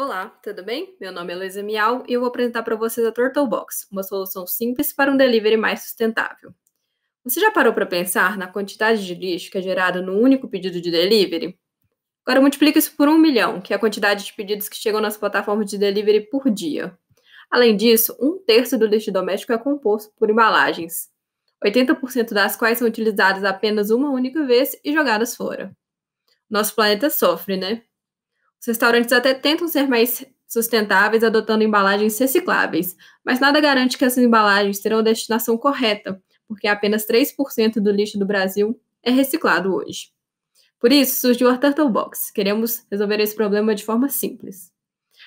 Olá, tudo bem? Meu nome é Luísa Miau e eu vou apresentar para vocês a Turtle Box, uma solução simples para um delivery mais sustentável. Você já parou para pensar na quantidade de lixo que é gerado no único pedido de delivery? Agora multiplica isso por um milhão, que é a quantidade de pedidos que chegam nas plataformas de delivery por dia. Além disso, um terço do lixo doméstico é composto por embalagens, 80% das quais são utilizadas apenas uma única vez e jogadas fora. Nosso planeta sofre, né? Os restaurantes até tentam ser mais sustentáveis adotando embalagens recicláveis, mas nada garante que essas embalagens terão a destinação correta, porque apenas 3% do lixo do Brasil é reciclado hoje. Por isso surgiu a Turtle Box. Queremos resolver esse problema de forma simples,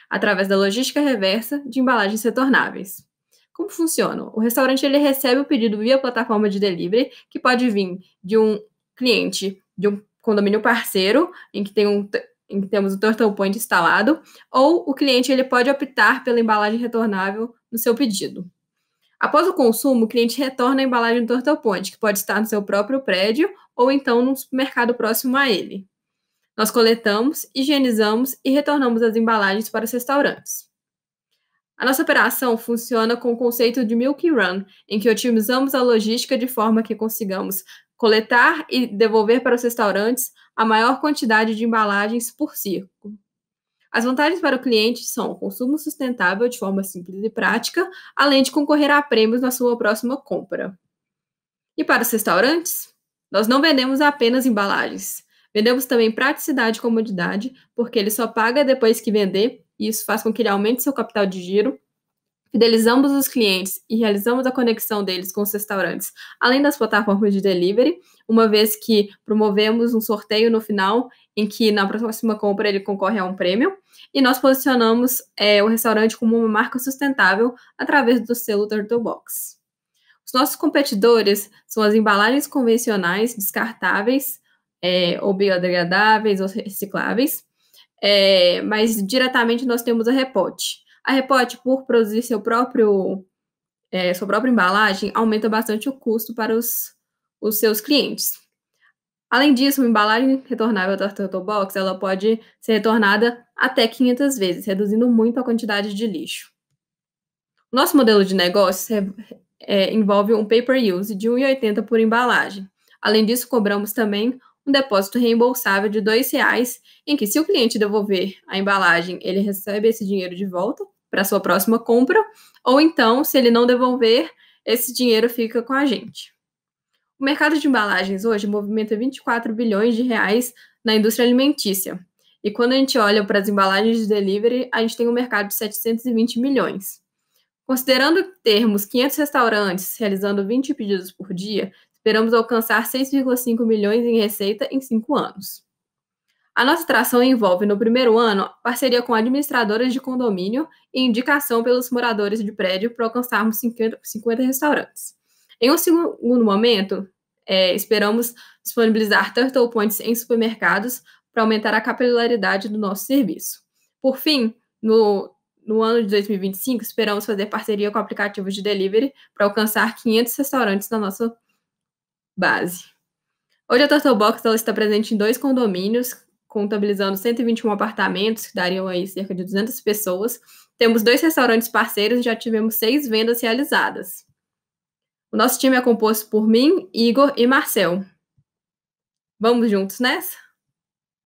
através da logística reversa de embalagens retornáveis. Como funciona? O restaurante ele recebe o pedido via plataforma de delivery, que pode vir de um cliente de um condomínio parceiro, em que tem um em que temos o Turtle Point instalado, ou o cliente ele pode optar pela embalagem retornável no seu pedido. Após o consumo, o cliente retorna a embalagem do Turtle Point, que pode estar no seu próprio prédio ou então num supermercado próximo a ele. Nós coletamos, higienizamos e retornamos as embalagens para os restaurantes. A nossa operação funciona com o conceito de Milk Run, em que otimizamos a logística de forma que consigamos coletar e devolver para os restaurantes a maior quantidade de embalagens por círculo. As vantagens para o cliente são o consumo sustentável de forma simples e prática, além de concorrer a prêmios na sua próxima compra. E para os restaurantes, nós não vendemos apenas embalagens. Vendemos também praticidade e comodidade, porque ele só paga depois que vender, e isso faz com que ele aumente seu capital de giro Fidelizamos os clientes e realizamos a conexão deles com os restaurantes, além das plataformas de delivery, uma vez que promovemos um sorteio no final, em que na próxima compra ele concorre a um prêmio, e nós posicionamos é, o restaurante como uma marca sustentável através do selo Turtle Box. Os nossos competidores são as embalagens convencionais, descartáveis, é, ou biodegradáveis ou recicláveis, é, mas diretamente nós temos a Repot a repote por produzir seu próprio, é, sua própria embalagem, aumenta bastante o custo para os, os seus clientes. Além disso, uma embalagem retornável da Turtle Box ela pode ser retornada até 500 vezes, reduzindo muito a quantidade de lixo. Nosso modelo de negócio é, é, envolve um pay-per-use de 1,80 por embalagem. Além disso, cobramos também um depósito reembolsável de R$ reais, em que se o cliente devolver a embalagem, ele recebe esse dinheiro de volta para sua próxima compra, ou então, se ele não devolver, esse dinheiro fica com a gente. O mercado de embalagens hoje movimenta 24 bilhões de reais na indústria alimentícia. E quando a gente olha para as embalagens de delivery, a gente tem um mercado de 720 milhões. Considerando termos 500 restaurantes realizando 20 pedidos por dia, esperamos alcançar 6,5 milhões em receita em 5 anos. A nossa tração envolve, no primeiro ano, parceria com administradoras de condomínio e indicação pelos moradores de prédio para alcançarmos 50, 50 restaurantes. Em um segundo momento, é, esperamos disponibilizar Turtle Points em supermercados para aumentar a capilaridade do nosso serviço. Por fim, no, no ano de 2025, esperamos fazer parceria com aplicativos de delivery para alcançar 500 restaurantes na nossa base. Hoje a Turtle Box ela está presente em dois condomínios, contabilizando 121 apartamentos, que dariam aí cerca de 200 pessoas. Temos dois restaurantes parceiros e já tivemos seis vendas realizadas. O nosso time é composto por mim, Igor e Marcel. Vamos juntos nessa?